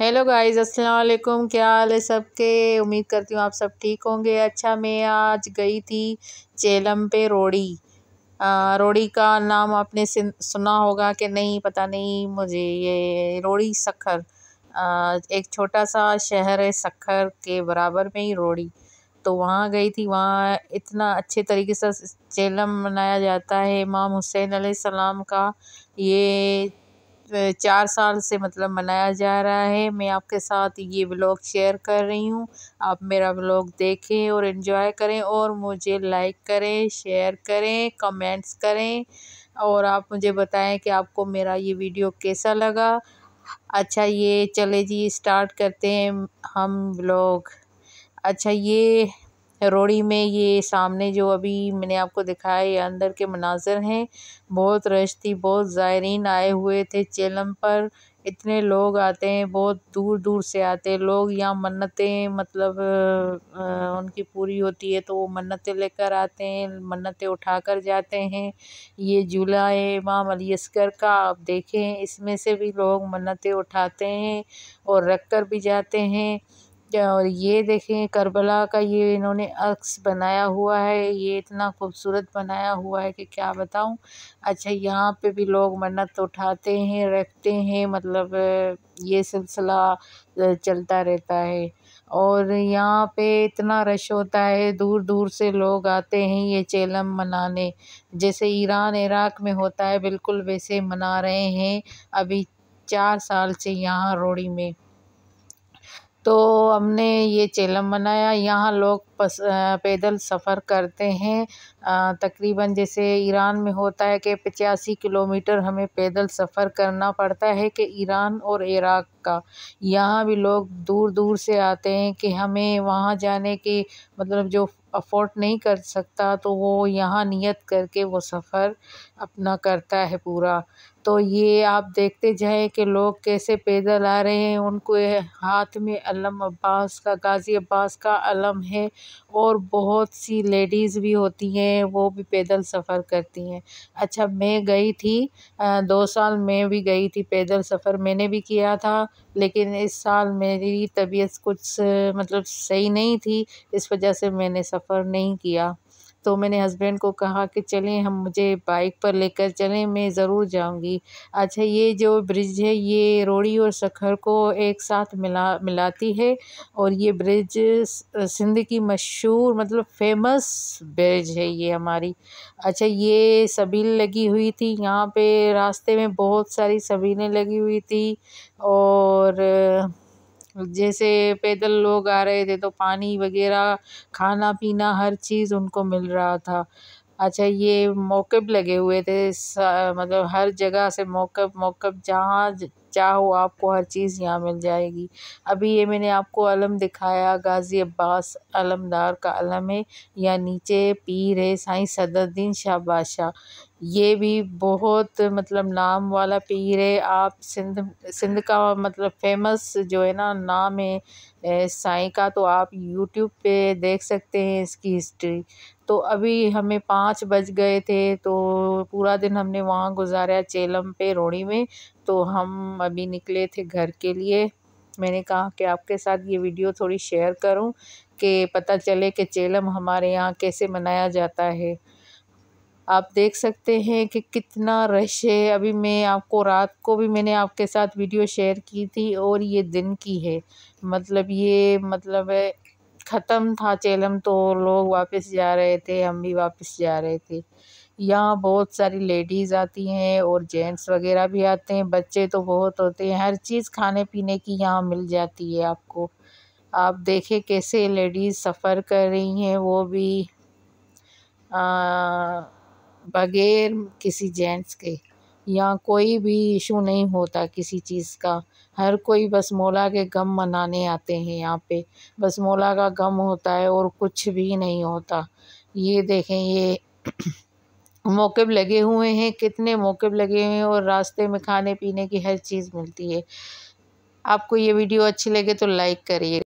hello guys अस्सलाम वालेकुम क्या हाल है सबके उम्मीद करती हूँ आप सब ठीक होंगे अच्छा मैं आज गई थी चेलम पे रोड़ी रोड़ी का नाम आपने सुना होगा कि नहीं पता नहीं मुझे ये रोड़ी सखर एक छोटा सा शहर है सखर के बराबर में ही रोड़ी तो वहाँ गई थी वहाँ इतना अच्छे तरीके से चेलम मनाया जाता है इमाम हुसैन आसमाम का ये चार साल से मतलब मनाया जा रहा है मैं आपके साथ ये ब्लॉग शेयर कर रही हूँ आप मेरा ब्लॉग देखें और इन्जॉय करें और मुझे लाइक करें शेयर करें कमेंट्स करें और आप मुझे बताएं कि आपको मेरा ये वीडियो कैसा लगा अच्छा ये चले जी स्टार्ट करते हैं हम ब्लॉग अच्छा ये रोड़ी में ये सामने जो अभी मैंने आपको दिखाया ये अंदर के मनाजर हैं बहुत रश थी बहुत ज़ायरीन आए हुए थे चेलम पर इतने लोग आते हैं बहुत दूर दूर से आते हैं लोग यहाँ मन्नतें मतलब आ, उनकी पूरी होती है तो वो मन्नतें लेकर आते हैं मन्नतें उठाकर जाते हैं ये झूला है इमाम अली असगर का आप देखें इसमें से भी लोग मन्नतें उठाते हैं और रख कर भी जाते हैं और ये देखें करबला का ये इन्होंने अक्स बनाया हुआ है ये इतना खूबसूरत बनाया हुआ है कि क्या बताऊं अच्छा यहाँ पे भी लोग मन्नत उठाते हैं रखते हैं मतलब ये सिलसिला चलता रहता है और यहाँ पे इतना रश होता है दूर दूर से लोग आते हैं ये चेलम मनाने जैसे ईरान इराक में होता है बिल्कुल वैसे मना रहे हैं अभी चार साल से यहाँ रोड़ी में तो हमने ये चेलम बनाया यहाँ लोग पस पैदल सफ़र करते हैं तकरीबन जैसे ईरान में होता है कि पचासी किलोमीटर हमें पैदल सफ़र करना पड़ता है कि ईरान और इराक़ का यहाँ भी लोग दूर दूर से आते हैं कि हमें वहाँ जाने के मतलब जो अफोर्ड नहीं कर सकता तो वो यहाँ नियत करके वो सफ़र अपना करता है पूरा तो ये आप देखते जाएं कि लोग कैसे पैदल आ रहे हैं उनको हाथ में अलम अब्बास का गाज़ी अब्बास का अलम है और बहुत सी लेडीज़ भी होती हैं वो भी पैदल सफ़र करती हैं अच्छा मैं गई थी दो साल मैं भी गई थी पैदल सफ़र मैंने भी किया था लेकिन इस साल मेरी तबीयत कुछ मतलब सही नहीं थी इस वजह से मैंने सफ़र नहीं किया तो मैंने हस्बैंड को कहा कि चलें हम मुझे बाइक पर लेकर चलें मैं ज़रूर जाऊँगी अच्छा ये जो ब्रिज है ये रोड़ी और सखर को एक साथ मिला मिलाती है और ये ब्रिज सिंध की मशहूर मतलब फेमस ब्रिज है ये हमारी अच्छा ये सबील लगी हुई थी यहाँ पे रास्ते में बहुत सारी सबीलें लगी हुई थी और जैसे पैदल लोग आ रहे थे तो पानी वगैरह खाना पीना हर चीज़ उनको मिल रहा था अच्छा ये मौकब लगे हुए थे मतलब हर जगह से मौकब मौकब जहाँ चाहो आपको हर चीज़ यहाँ मिल जाएगी अभी ये मैंने आपको अलम दिखाया गाज़ी अब्बास अलमदार का अलम है या नीचे पीर है साईं सदरुद्दीन शाह बादशाह ये भी बहुत मतलब नाम वाला पीर है आप सिंध सिंध का मतलब फ़ेमस जो है ना नाम है साईं का तो आप यूट्यूब पे देख सकते हैं इसकी हिस्ट्री तो अभी हमें पाँच बज गए थे तो पूरा दिन हमने वहाँ गुजारा चेलम पे रोड़ी में तो हम अभी निकले थे घर के लिए मैंने कहा कि आपके साथ ये वीडियो थोड़ी शेयर करूं कि पता चले कि चेलम हमारे यहाँ कैसे मनाया जाता है आप देख सकते हैं कि कितना रश है अभी मैं आपको रात को भी मैंने आपके साथ वीडियो शेयर की थी और ये दिन की है मतलब ये मतलब ख़त्म था चेलम तो लोग वापस जा रहे थे हम भी वापस जा रहे थे यहाँ बहुत सारी लेडीज़ आती हैं और जेंट्स वगैरह भी आते हैं बच्चे तो बहुत होते हैं हर चीज़ खाने पीने की यहाँ मिल जाती है आपको आप देखें कैसे लेडीज़ सफ़र कर रही हैं वो भी आ, बग़ैर किसी जेंट्स के यहाँ कोई भी इशू नहीं होता किसी चीज़ का हर कोई बस मौला के गम मनाने आते हैं यहाँ पे बस मौला का गम होता है और कुछ भी नहीं होता ये देखें ये मोकब लगे हुए हैं कितने मोकब लगे हुए हैं और रास्ते में खाने पीने की हर चीज़ मिलती है आपको ये वीडियो अच्छी लगे तो लाइक करिए